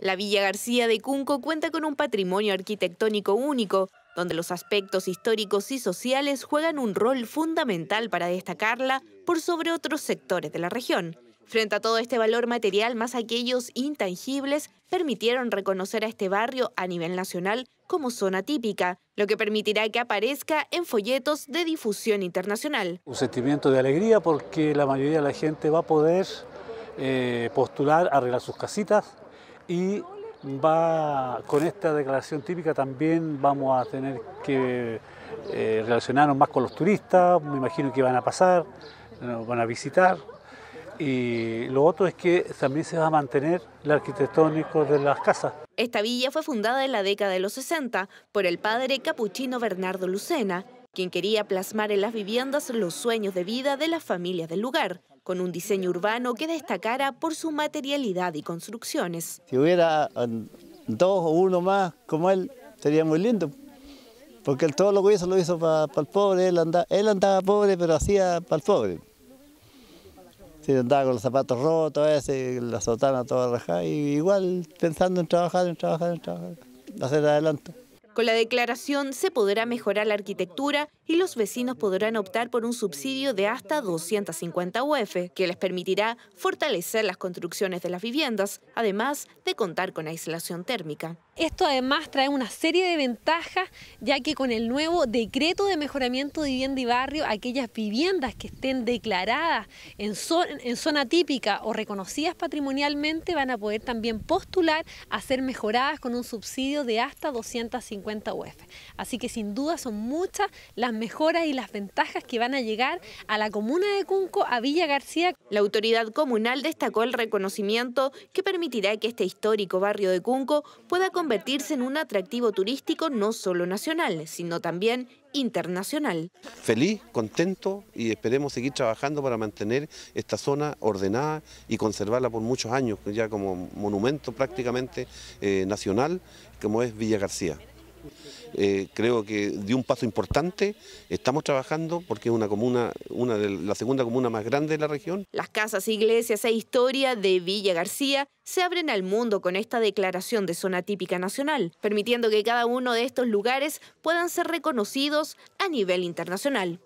La Villa García de Cunco cuenta con un patrimonio arquitectónico único, donde los aspectos históricos y sociales juegan un rol fundamental para destacarla por sobre otros sectores de la región. Frente a todo este valor material, más aquellos intangibles permitieron reconocer a este barrio a nivel nacional como zona típica, lo que permitirá que aparezca en folletos de difusión internacional. Un sentimiento de alegría porque la mayoría de la gente va a poder eh, postular, arreglar sus casitas, y va con esta declaración típica también vamos a tener que eh, relacionarnos más con los turistas, me imagino que van a pasar, eh, van a visitar. Y lo otro es que también se va a mantener el arquitectónico de las casas. Esta villa fue fundada en la década de los 60 por el padre capuchino Bernardo Lucena, quien quería plasmar en las viviendas los sueños de vida de las familias del lugar, con un diseño urbano que destacara por su materialidad y construcciones. Si hubiera um, dos o uno más como él, sería muy lindo, porque todo lo que hizo lo hizo para el pobre, él andaba, él andaba pobre pero hacía para el pobre. Sí, andaba con los zapatos rotos, ese, la sotana toda rajada, y igual pensando en trabajar, en trabajar, en trabajar, hacer adelante. Con la declaración se podrá mejorar la arquitectura y los vecinos podrán optar por un subsidio de hasta 250 UF, que les permitirá fortalecer las construcciones de las viviendas, además de contar con aislación térmica. Esto además trae una serie de ventajas, ya que con el nuevo decreto de mejoramiento de vivienda y barrio, aquellas viviendas que estén declaradas en, zona, típica o reconocidas patrimonialmente van a poder también postular a ser mejoradas con un subsidio de hasta 250 UF. E e. Así que sin duda son muchas las mejoras y las ventajas que van a llegar a la comuna de Cunco, a Villa García. La autoridad comunal destacó el reconocimiento que permitirá que este histórico barrio de Cunco pueda convertirse convertirse en un atractivo turístico no solo nacional, sino también internacional. Feliz, contento y esperemos seguir trabajando para mantener esta zona ordenada y conservarla por muchos años, ya como monumento prácticamente eh, nacional, como es Villa García. Eh, creo que dio un paso importante, estamos trabajando porque es una comuna, una de la segunda comuna más grande de la región. Las casas, iglesias e historia de Villa García se abren al mundo con esta declaración de zona típica nacional, permitiendo que cada uno de estos lugares puedan ser reconocidos a nivel internacional.